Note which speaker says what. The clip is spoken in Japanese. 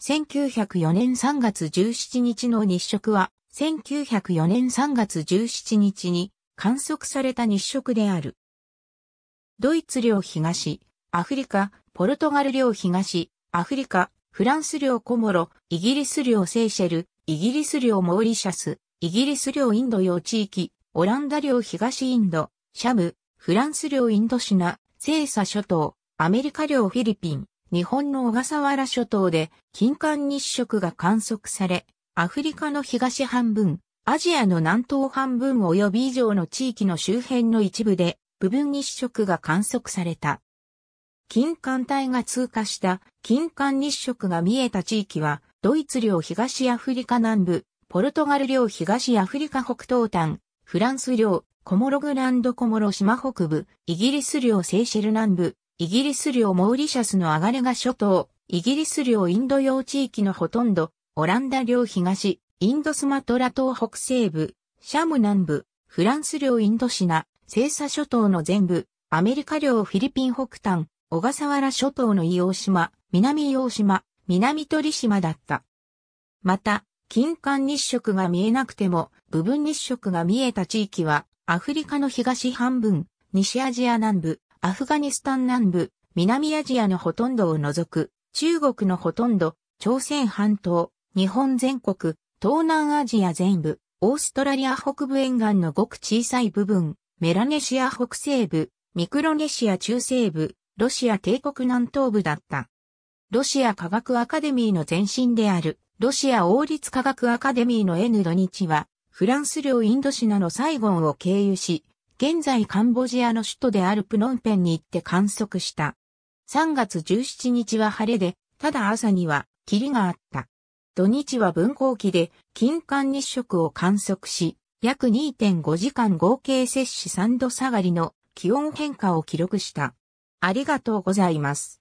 Speaker 1: 1904年3月17日の日食は、1904年3月17日に観測された日食である。ドイツ領東、アフリカ、ポルトガル領東、アフリカ、フランス領コモロ、イギリス領セーシェル、イギリス領モーリシャス、イギリス領インド洋地域、オランダ領東インド、シャム、フランス領インドシナ、セーサ諸島、アメリカ領フィリピン、日本の小笠原諸島で金環日食が観測され、アフリカの東半分、アジアの南東半分及び以上の地域の周辺の一部で部分日食が観測された。金環帯が通過した金環日食が見えた地域は、ドイツ領東アフリカ南部、ポルトガル領東アフリカ北東端、フランス領コモログランドコモロ島北部、イギリス領セーシェル南部、イギリス領モーリシャスのアガレガ諸島、イギリス領インド洋地域のほとんど、オランダ領東、インドスマトラ島北西部、シャム南部、フランス領インドシナ、西沙諸島の全部、アメリカ領フィリピン北端、小笠原諸島の伊予島、南伊予島、南鳥島だった。また、金環日食が見えなくても、部分日食が見えた地域は、アフリカの東半分、西アジア南部、アフガニスタン南部、南アジアのほとんどを除く、中国のほとんど、朝鮮半島、日本全国、東南アジア全部、オーストラリア北部沿岸のごく小さい部分、メラネシア北西部、ミクロネシア中西部、ロシア帝国南東部だった。ロシア科学アカデミーの前身である、ロシア王立科学アカデミーの N 土日は、フランス領インドシナのサイゴンを経由し、現在カンボジアの首都であるプノンペンに行って観測した。3月17日は晴れで、ただ朝には霧があった。土日は分光期で金環日食を観測し、約2.5時間合計摂氏3度下がりの気温変化を記録した。ありがとうございます。